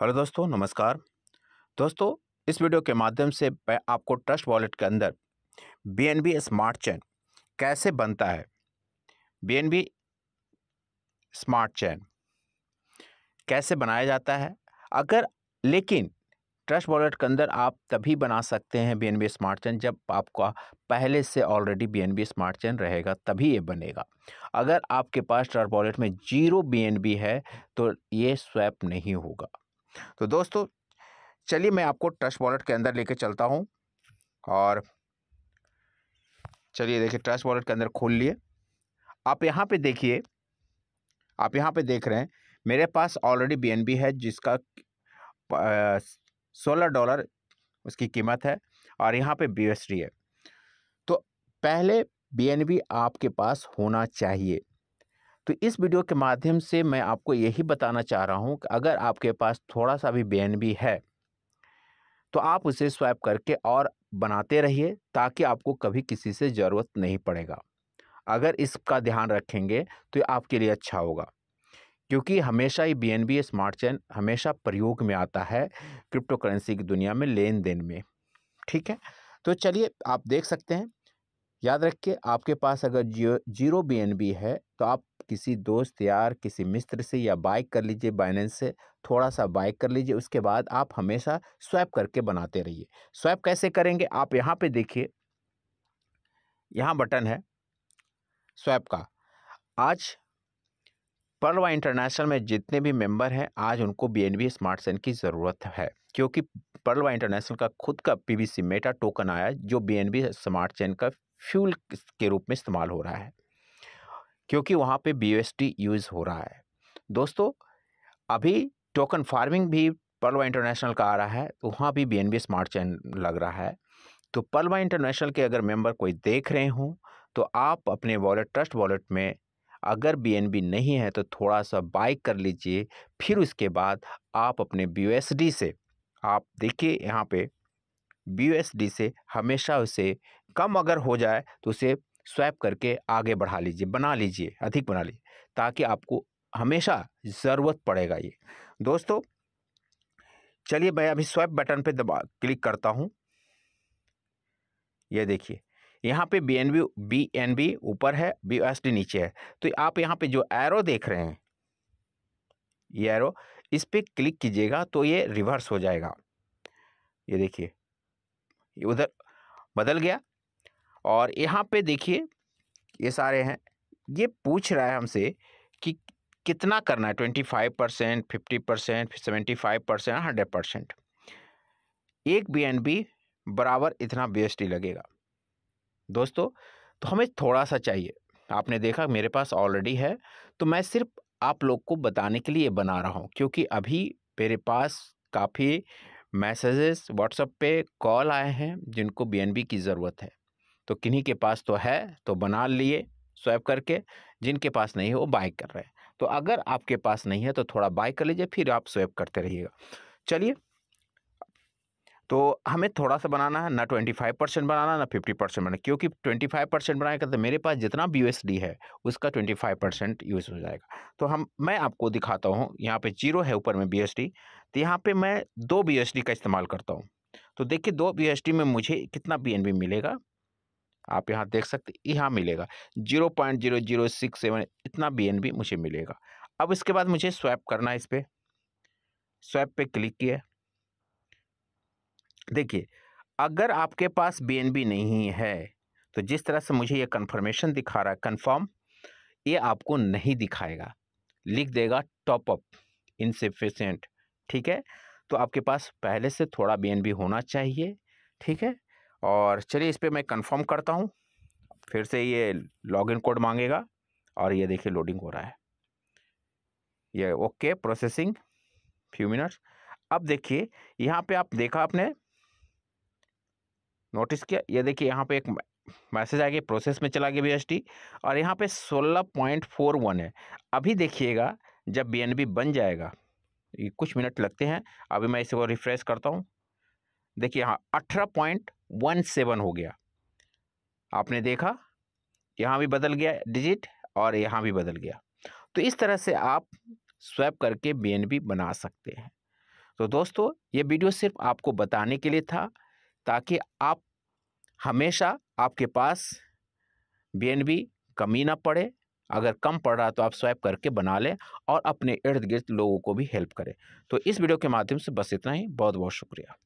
hello दोस्तों नमस्कार दोस्तों इस वीडियो के माध्यम से मैं आपको ट्रस्ट वॉलेट के अंदर बी स्मार्ट चैन कैसे बनता है बी स्मार्ट चैन कैसे बनाया जाता है अगर लेकिन ट्रस्ट वॉलेट के अंदर आप तभी बना सकते हैं बी स्मार्ट चैन जब आपका पहले से ऑलरेडी बी स्मार्ट चैन रहेगा तभी ये बनेगा अगर आपके पास ट्रस्ट वॉलेट में जीरो बी है तो ये स्वैप नहीं होगा तो दोस्तों चलिए मैं आपको ट्रस्ट वॉलेट के अंदर लेके चलता हूँ और चलिए देखिए ट्रस्ट वॉलेट के अंदर खोल लिए आप यहाँ पे देखिए आप यहाँ पे देख रहे हैं मेरे पास ऑलरेडी बीएनबी है जिसका सोलह डॉलर उसकी कीमत है और यहाँ पे बी है तो पहले बीएनबी आपके पास होना चाहिए तो इस वीडियो के माध्यम से मैं आपको यही बताना चाह रहा हूँ कि अगर आपके पास थोड़ा सा भी बैन भी है तो आप उसे स्वैप करके और बनाते रहिए ताकि आपको कभी किसी से ज़रूरत नहीं पड़ेगा अगर इसका ध्यान रखेंगे तो आपके लिए अच्छा होगा क्योंकि हमेशा ही B N B smart chain हमेशा प्रयोग में आता है क्रिप्टो करेंसी की दुनिया में लेन देन में ठीक है तो चलिए आप देख सकते हैं याद रखिए आपके पास अगर जियो जीरो बी एन बी है तो आप किसी दोस्त यार किसी मित्र से या बाइक कर लीजिए बाइनेंस से थोड़ा सा बाइक कर लीजिए उसके बाद आप हमेशा स्वैप करके बनाते रहिए स्वैप कैसे करेंगे आप यहाँ पे देखिए यहाँ बटन है स्वैप का आज परवा इंटरनेशनल में जितने भी मेंबर हैं आज उनको B N B smart chain की ज़रूरत है क्योंकि परवा इंटरनेशनल का खुद का P V C meta token आया जो B N B smart chain का फ्यूल के रूप में इस्तेमाल हो रहा है क्योंकि वहाँ पे बी यूज़ हो रहा है दोस्तों अभी टोकन फार्मिंग भी पलवा इंटरनेशनल का आ रहा है तो वहाँ भी बी स्मार्ट चैन लग रहा है तो पलवा इंटरनेशनल के अगर मेंबर कोई देख रहे हों तो आप अपने वॉलेट ट्रस्ट वॉलेट में अगर बी नहीं है तो थोड़ा सा बाई कर लीजिए फिर उसके बाद आप अपने बी से आप देखिए यहाँ पे बी से हमेशा उसे कम अगर हो जाए तो उसे स्वैप करके आगे बढ़ा लीजिए बना लीजिए अधिक बना लीजिए ताकि आपको हमेशा ज़रूरत पड़ेगा ये दोस्तों चलिए मैं अभी स्वैप बटन पे दबा क्लिक करता हूँ ये देखिए यहाँ पे B N B B N B ऊपर है बी एस नीचे है तो आप यहाँ पे जो एरो देख रहे हैं ये एरो इस पर क्लिक कीजिएगा तो ये रिवर्स हो जाएगा ये देखिए उधर बदल गया और यहाँ पे देखिए ये सारे हैं ये पूछ रहा है हमसे कि कितना करना है twenty five percent fifty percent seventy five percent hundred percent एक बी एन बी बराबर इतना बी एस टी लगेगा दोस्तों तो हमें थोड़ा सा चाहिए आपने देखा मेरे पास ऑलरेडी है तो मैं सिर्फ आप लोग को बताने के लिए बना रहा हूँ क्योंकि अभी मेरे पास काफ़ी मैसेजेस व्हाट्सएप पे कॉल आए हैं जिनको बीएनबी की ज़रूरत है तो किन्हीं के पास तो है तो बना लिए स्वैप करके जिनके पास नहीं है वो बाय कर रहे हैं तो अगर आपके पास नहीं है तो थोड़ा बाय कर लीजिए फिर आप स्वैप करते रहिएगा चलिए तो हमें थोड़ा सा बनाना है ना ट्वेंटी फाइव परसेंट बनाना ना फिफ्टी परसेंट बनाना क्योंकि ट्वेंटी फाइव परसेंट बनाएगा तो मतलब मेरे पास जितना बी है उसका ट्वेंटी फाइव परसेंट यूज़ हो जाएगा तो हम मैं आपको दिखाता हूँ यहाँ पे जीरो है ऊपर में बी तो यहाँ पे मैं दो बी का इस्तेमाल करता हूँ तो देखिए दो बी में मुझे कितना बी मिलेगा आप यहाँ देख सकते यहाँ मिलेगा zero point zero zero six seven इतना बी एन बी मुझे मिलेगा अब इसके बाद मुझे स्वैप करना है इस पर स्वैप पे क्लिक किया देखिए अगर आपके पास बी नहीं है तो जिस तरह से मुझे ये कन्फर्मेशन दिखा रहा है कन्फर्म ये आपको नहीं दिखाएगा लिख देगा टॉपअप इनसेफिशेंट ठीक है तो आपके पास पहले से थोड़ा बी होना चाहिए ठीक है और चलिए इस पर मैं कंफर्म करता हूँ फिर से ये लॉगिन कोड मांगेगा और ये देखिए लोडिंग हो रहा है ये ओके प्रोसेसिंग फ्यू मिनट्स अब देखिए यहाँ पे आप देखा आपने नोटिस किया ये देखिए यहाँ पे एक मैसेज आ गया प्रोसेस में चला गया बी और यहाँ पे वन है अभी देखिएगा जब बी बन जाएगा ये कुछ मिनट लगते हैं अभी मैं इसको रिफ्रेश करता हूँ देखिए हाँ अठारह पॉइंट वन सेवन हो गया आपने देखा यहाँ भी बदल गया डिजिट और यहाँ भी बदल गया तो इस तरह से आप स्वैप करके बी बना सकते हैं तो दोस्तों ये वीडियो सिर्फ आपको बताने के लिए था ताकि आप हमेशा आपके पास बी कमी ना पड़े अगर कम पड़ रहा तो आप स्वैप करके बना लें और अपने इर्द गिर्द लोगों को भी हेल्प करें तो इस वीडियो के माध्यम से बस इतना ही बहुत बहुत शुक्रिया